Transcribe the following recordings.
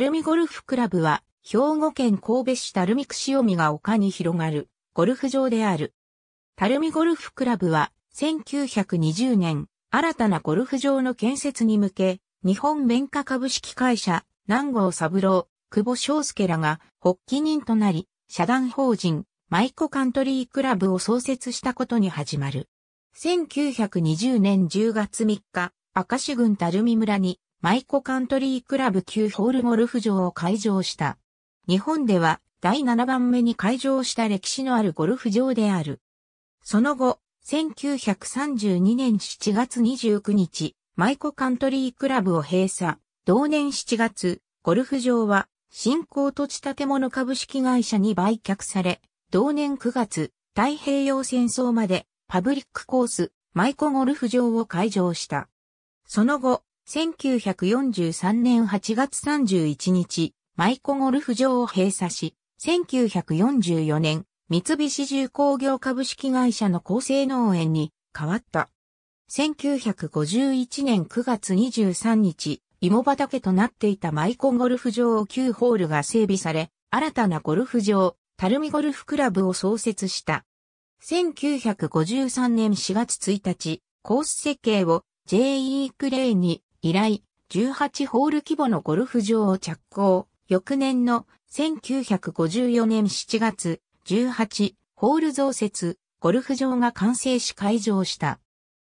ルミゴルフクラブは、兵庫県神戸市ミクシオミが丘に広がる、ゴルフ場である。ルミゴルフクラブは、1920年、新たなゴルフ場の建設に向け、日本綿花株式会社、南郷三郎、久保翔介らが、発起人となり、社団法人、マイコカントリークラブを創設したことに始まる。1920年10月3日、明石郡ルミ村にマイコカントリークラブ9ホールゴルフ場を開場した。日本では第7番目に開場した歴史のあるゴルフ場である。その後、1932年7月29日、マイコカントリークラブを閉鎖。同年7月、ゴルフ場は新興土地建物株式会社に売却され、同年9月、太平洋戦争までパブリックコース、マイコゴルフ場を開場した。その後、1943年8月31日、舞コゴルフ場を閉鎖し、1944年、三菱重工業株式会社の厚生農園に変わった。1951年9月23日、芋畑となっていた舞コゴルフ場を9ホールが整備され、新たなゴルフ場、るみゴルフクラブを創設した。1953年4月1日、コース設計を JE クレイに以来、18ホール規模のゴルフ場を着工。翌年の1954年7月、18ホール増設、ゴルフ場が完成し開場した。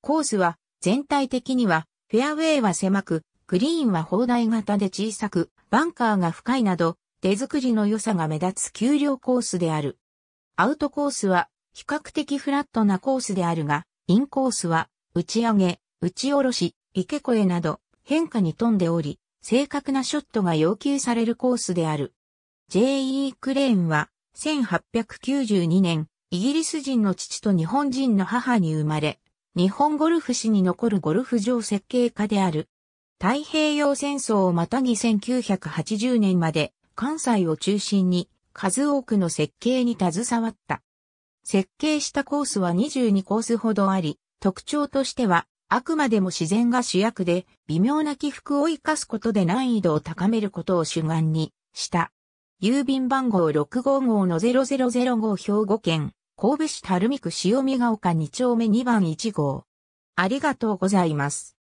コースは全体的にはフェアウェイは狭く、グリーンは砲台型で小さく、バンカーが深いなど、手作りの良さが目立つ給料コースである。アウトコースは比較的フラットなコースであるが、インコースは打ち上げ、打ち下ろし、池越など変化に富んでおり、正確なショットが要求されるコースである。J.E. クレーンは1892年、イギリス人の父と日本人の母に生まれ、日本ゴルフ史に残るゴルフ場設計家である。太平洋戦争をまたぎ1980年まで関西を中心に数多くの設計に携わった。設計したコースは22コースほどあり、特徴としてはあくまでも自然が主役で、微妙な起伏を生かすことで難易度を高めることを主眼にした。郵便番号655の0005兵庫県、神戸市垂水区塩見ヶ丘2丁目2番1号。ありがとうございます。